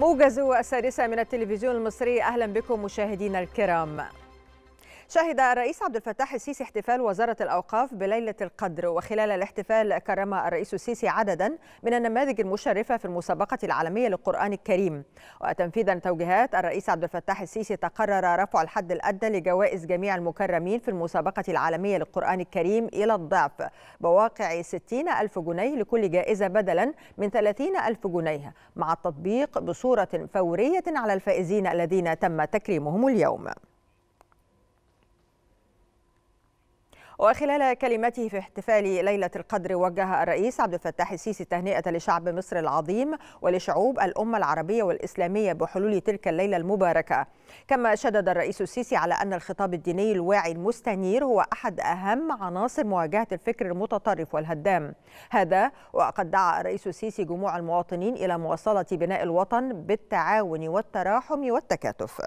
موجز السادسة من التلفزيون المصري أهلا بكم مشاهدينا الكرام شهد الرئيس عبد الفتاح السيسي احتفال وزارة الأوقاف بليلة القدر وخلال الاحتفال كرم الرئيس السيسي عددا من النماذج المشرفة في المسابقة العالمية للقرآن الكريم وتنفيذا توجيهات الرئيس عبد الفتاح السيسي تقرر رفع الحد الأدنى لجوائز جميع المكرمين في المسابقة العالمية للقرآن الكريم إلى الضعف بواقع 60 ألف جنيه لكل جائزة بدلا من 30 ألف جنيه مع التطبيق بصورة فورية على الفائزين الذين تم تكريمهم اليوم وخلال كلمته في احتفال ليلة القدر وجه الرئيس عبد الفتاح السيسي تهنئة لشعب مصر العظيم ولشعوب الأمة العربية والإسلامية بحلول تلك الليلة المباركة كما شدد الرئيس السيسي على أن الخطاب الديني الواعي المستنير هو أحد أهم عناصر مواجهة الفكر المتطرف والهدام هذا وقد دعا الرئيس السيسي جموع المواطنين إلى مواصلة بناء الوطن بالتعاون والتراحم والتكاتف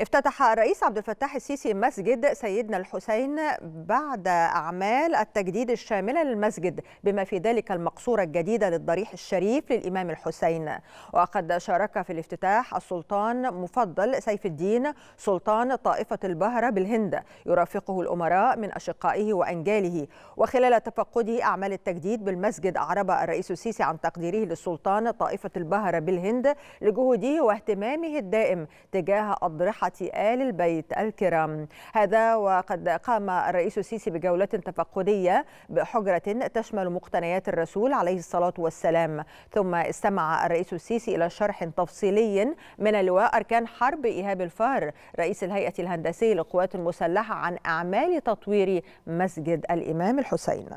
افتتح الرئيس عبد الفتاح السيسي مسجد سيدنا الحسين بعد أعمال التجديد الشاملة للمسجد بما في ذلك المقصورة الجديدة للضريح الشريف للإمام الحسين وقد شارك في الافتتاح السلطان مفضل سيف الدين سلطان طائفة البهرة بالهند يرافقه الأمراء من أشقائه وأنجاله وخلال تفقده أعمال التجديد بالمسجد أعرب الرئيس السيسي عن تقديره للسلطان طائفة البهرة بالهند لجهوده واهتمامه الدائم تجاه أضرحة آل البيت الكرام هذا وقد قام الرئيس السيسي بجولة تفقدية بحجرة تشمل مقتنيات الرسول عليه الصلاة والسلام ثم استمع الرئيس السيسي إلى شرح تفصيلي من اللواء أركان حرب إيهاب الفار رئيس الهيئة الهندسية للقوات المسلحة عن أعمال تطوير مسجد الإمام الحسين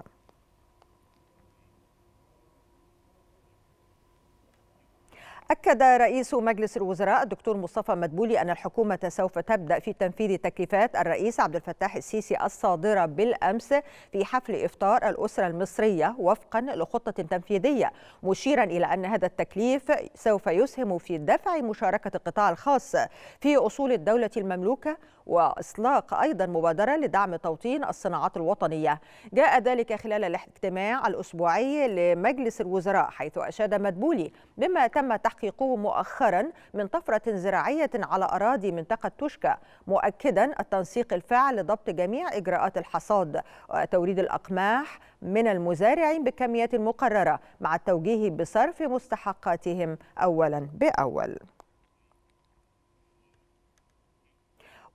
أكد رئيس مجلس الوزراء الدكتور مصطفى مدبولي أن الحكومة سوف تبدأ في تنفيذ تكليفات الرئيس عبد الفتاح السيسي الصادرة بالأمس في حفل إفطار الأسرة المصرية وفقا لخطة تنفيذية مشيرا إلى أن هذا التكليف سوف يسهم في دفع مشاركة القطاع الخاص في أصول الدولة المملوكة وإصلاق أيضا مبادرة لدعم توطين الصناعات الوطنية جاء ذلك خلال الاجتماع الأسبوعي لمجلس الوزراء حيث أشاد مدبولي بما تم تحقيق تحقيقه مؤخرا من طفرة زراعية على أراضي منطقة توشكا مؤكدا التنسيق الفاعل لضبط جميع إجراءات الحصاد وتوريد الأقماح من المزارعين بكميات مقررة مع التوجيه بصرف مستحقاتهم أولا بأول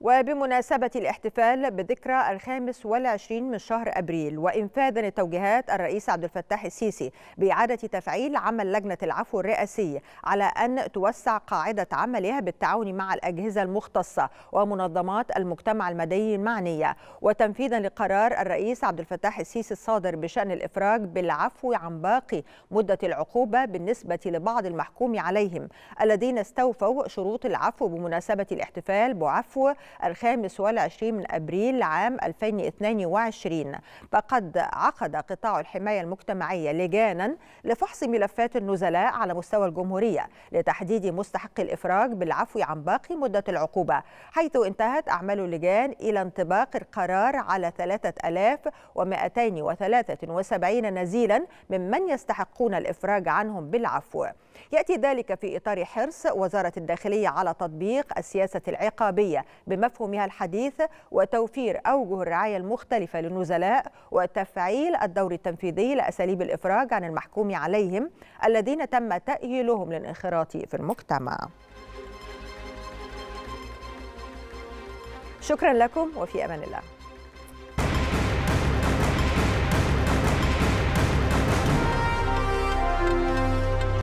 وبمناسبة الاحتفال بذكرى الخامس والعشرين من شهر أبريل وإنفاذا لتوجيهات الرئيس عبد الفتاح السيسي بإعادة تفعيل عمل لجنة العفو الرئاسي على أن توسع قاعدة عملها بالتعاون مع الأجهزة المختصة ومنظمات المجتمع المدني المعنية وتنفيذا لقرار الرئيس عبد الفتاح السيسي الصادر بشأن الإفراج بالعفو عن باقي مدة العقوبة بالنسبة لبعض المحكوم عليهم الذين استوفوا شروط العفو بمناسبة الاحتفال بعفو الخامس والعشرين من أبريل عام 2022 فقد عقد قطاع الحماية المجتمعية لجانا لفحص ملفات النزلاء على مستوى الجمهورية لتحديد مستحق الإفراج بالعفو عن باقي مدة العقوبة حيث انتهت أعمال اللجان إلى انطباق القرار على 3273 نزيلا ممن يستحقون الإفراج عنهم بالعفو يأتي ذلك في إطار حرص وزارة الداخلية على تطبيق السياسة العقابية بمفهومها الحديث وتوفير أوجه الرعاية المختلفة للنزلاء وتفعيل الدور التنفيذي لأساليب الإفراج عن المحكوم عليهم الذين تم تأهيلهم للانخراط في المجتمع شكرا لكم وفي امان الله